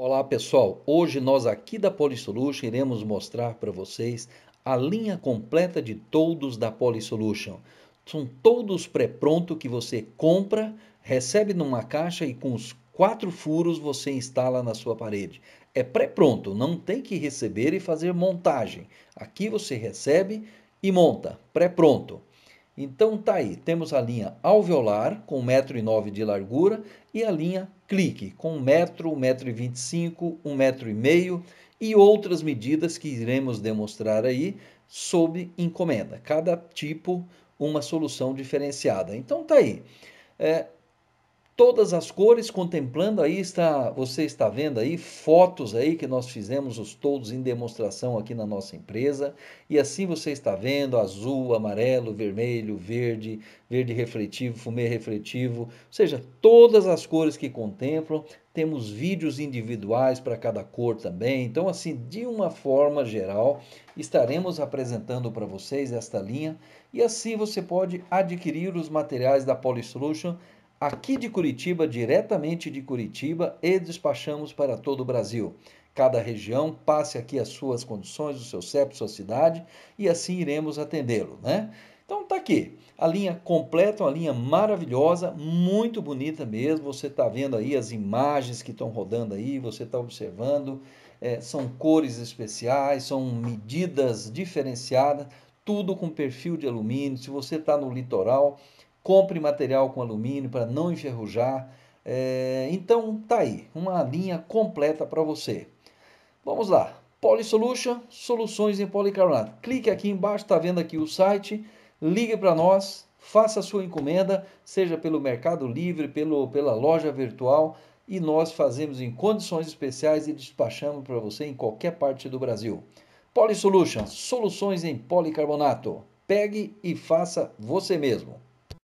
Olá pessoal, hoje nós aqui da Polysolution iremos mostrar para vocês a linha completa de toldos da Polysolution. São todos pré-pronto que você compra, recebe numa caixa e com os quatro furos você instala na sua parede. É pré-pronto, não tem que receber e fazer montagem. Aqui você recebe e monta, pré-pronto. Então tá aí, temos a linha alveolar com 1,9m de largura e a linha clique com 1m, 1,25m, 1,5m e outras medidas que iremos demonstrar aí sob encomenda. Cada tipo uma solução diferenciada. Então tá aí. É, todas as cores, contemplando aí está, você está vendo aí fotos aí que nós fizemos os todos em demonstração aqui na nossa empresa. E assim você está vendo azul, amarelo, vermelho, verde, verde refletivo, fumê refletivo, ou seja, todas as cores que contemplam. Temos vídeos individuais para cada cor também. Então, assim, de uma forma geral, estaremos apresentando para vocês esta linha e assim você pode adquirir os materiais da Polysolution Solution Aqui de Curitiba, diretamente de Curitiba, e despachamos para todo o Brasil. Cada região passe aqui as suas condições, o seu CEP, sua cidade, e assim iremos atendê-lo, né? Então tá aqui, a linha completa, uma linha maravilhosa, muito bonita mesmo. Você está vendo aí as imagens que estão rodando aí, você está observando. É, são cores especiais, são medidas diferenciadas, tudo com perfil de alumínio. Se você está no litoral, compre material com alumínio para não enferrujar. É, então tá aí, uma linha completa para você. Vamos lá, Polisolution, soluções em policarbonato. Clique aqui embaixo, está vendo aqui o site, ligue para nós, faça a sua encomenda, seja pelo Mercado Livre, pelo, pela loja virtual, e nós fazemos em condições especiais e despachamos para você em qualquer parte do Brasil. Polisolution, soluções em policarbonato. Pegue e faça você mesmo.